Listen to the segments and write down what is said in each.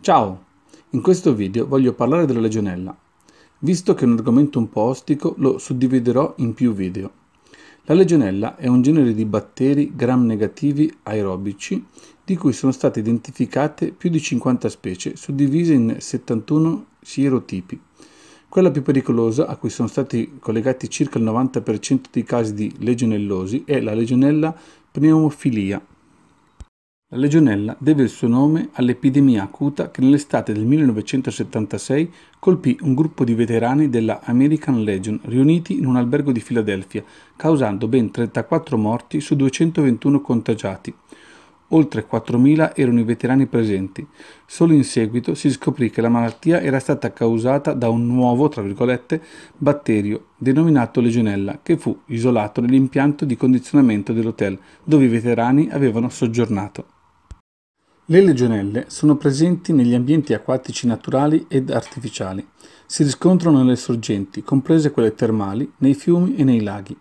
Ciao! In questo video voglio parlare della legionella. Visto che è un argomento un po' ostico, lo suddividerò in più video. La legionella è un genere di batteri gram-negativi aerobici di cui sono state identificate più di 50 specie, suddivise in 71 sierotipi. Quella più pericolosa, a cui sono stati collegati circa il 90% dei casi di legionellosi, è la legionella pneumofilia, la legionella deve il suo nome all'epidemia acuta che nell'estate del 1976 colpì un gruppo di veterani della American Legion riuniti in un albergo di Filadelfia, causando ben 34 morti su 221 contagiati. Oltre 4.000 erano i veterani presenti. Solo in seguito si scoprì che la malattia era stata causata da un nuovo, tra virgolette, batterio denominato legionella, che fu isolato nell'impianto di condizionamento dell'hotel dove i veterani avevano soggiornato. Le legionelle sono presenti negli ambienti acquatici naturali ed artificiali. Si riscontrano nelle sorgenti, comprese quelle termali, nei fiumi e nei laghi.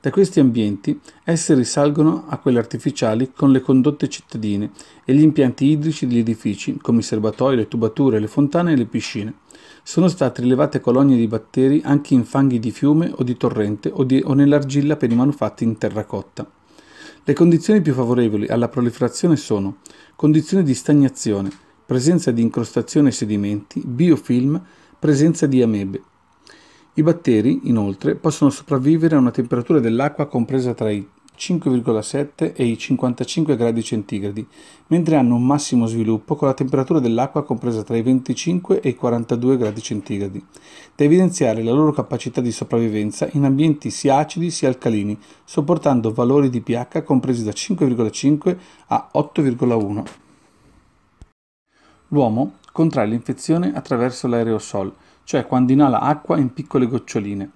Da questi ambienti esse risalgono a quelle artificiali con le condotte cittadine e gli impianti idrici degli edifici, come i serbatoi, le tubature, le fontane e le piscine. Sono state rilevate colonie di batteri anche in fanghi di fiume o di torrente o, di, o nell'argilla per i manufatti in terracotta. Le condizioni più favorevoli alla proliferazione sono condizioni di stagnazione, presenza di incrostazioni e sedimenti, biofilm, presenza di amebe. I batteri, inoltre, possono sopravvivere a una temperatura dell'acqua compresa tra i 5,7 e i 55 gradi centigradi, mentre hanno un massimo sviluppo con la temperatura dell'acqua compresa tra i 25 e i 42 gradi centigradi, da evidenziare la loro capacità di sopravvivenza in ambienti sia acidi sia alcalini, sopportando valori di pH compresi da 5,5 a 8,1. L'uomo contrae l'infezione attraverso l'aerosol, cioè quando inala acqua in piccole goccioline,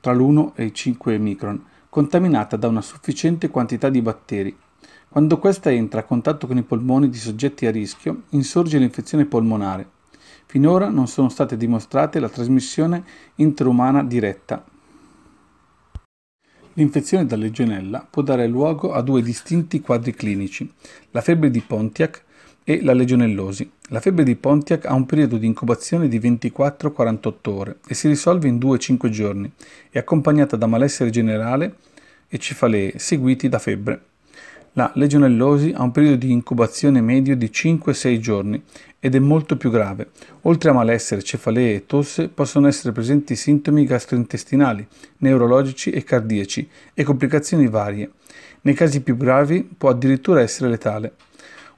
tra l'1 e i 5 micron, contaminata da una sufficiente quantità di batteri. Quando questa entra a contatto con i polmoni di soggetti a rischio, insorge l'infezione polmonare. Finora non sono state dimostrate la trasmissione interumana diretta. L'infezione da legionella può dare luogo a due distinti quadri clinici, la febbre di Pontiac e la legionellosi. La febbre di Pontiac ha un periodo di incubazione di 24-48 ore e si risolve in 2-5 giorni, è accompagnata da malessere generale e cefalee seguiti da febbre. La legionellosi ha un periodo di incubazione medio di 5-6 giorni ed è molto più grave. Oltre a malessere, cefalee e tosse, possono essere presenti sintomi gastrointestinali, neurologici e cardiaci e complicazioni varie. Nei casi più gravi può addirittura essere letale.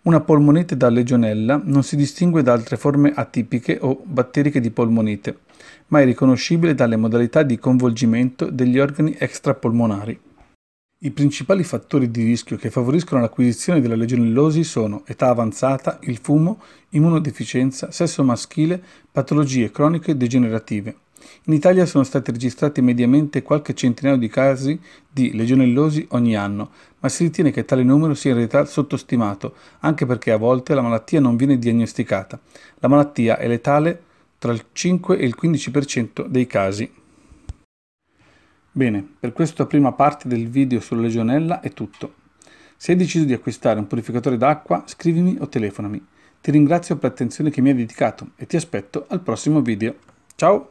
Una polmonite da legionella non si distingue da altre forme atipiche o batteriche di polmonite, ma è riconoscibile dalle modalità di coinvolgimento degli organi extrapolmonari. I principali fattori di rischio che favoriscono l'acquisizione della legionellosi sono età avanzata, il fumo, immunodeficienza, sesso maschile, patologie croniche degenerative. In Italia sono stati registrati mediamente qualche centinaio di casi di legionellosi ogni anno, ma si ritiene che tale numero sia in realtà sottostimato, anche perché a volte la malattia non viene diagnosticata. La malattia è letale tra il 5 e il 15% dei casi. Bene, per questa prima parte del video sulla legionella è tutto. Se hai deciso di acquistare un purificatore d'acqua, scrivimi o telefonami. Ti ringrazio per l'attenzione che mi hai dedicato e ti aspetto al prossimo video. Ciao!